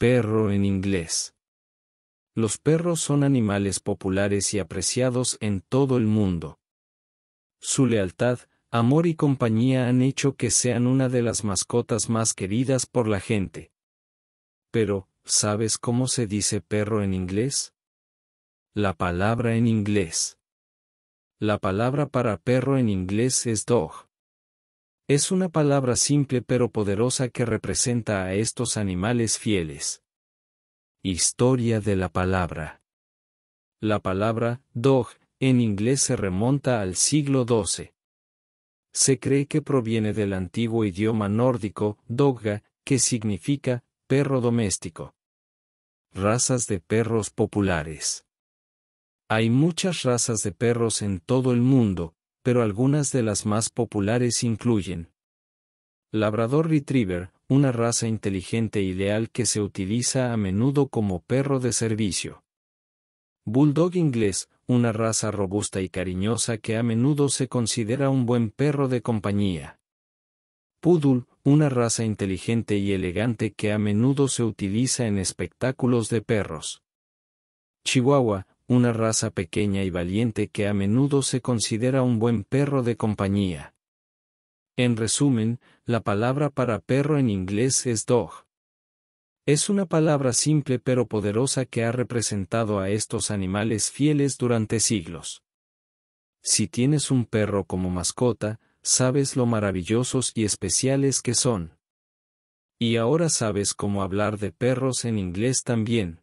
Perro en inglés. Los perros son animales populares y apreciados en todo el mundo. Su lealtad, amor y compañía han hecho que sean una de las mascotas más queridas por la gente. Pero, ¿sabes cómo se dice perro en inglés? La palabra en inglés. La palabra para perro en inglés es dog. Es una palabra simple pero poderosa que representa a estos animales fieles. Historia de la palabra. La palabra, dog, en inglés se remonta al siglo XII. Se cree que proviene del antiguo idioma nórdico, dogga, que significa perro doméstico. Razas de perros populares. Hay muchas razas de perros en todo el mundo, pero algunas de las más populares incluyen Labrador Retriever, una raza inteligente y leal que se utiliza a menudo como perro de servicio. Bulldog inglés, una raza robusta y cariñosa que a menudo se considera un buen perro de compañía. Poodle, una raza inteligente y elegante que a menudo se utiliza en espectáculos de perros. Chihuahua, una raza pequeña y valiente que a menudo se considera un buen perro de compañía. En resumen, la palabra para perro en inglés es dog. Es una palabra simple pero poderosa que ha representado a estos animales fieles durante siglos. Si tienes un perro como mascota, sabes lo maravillosos y especiales que son. Y ahora sabes cómo hablar de perros en inglés también.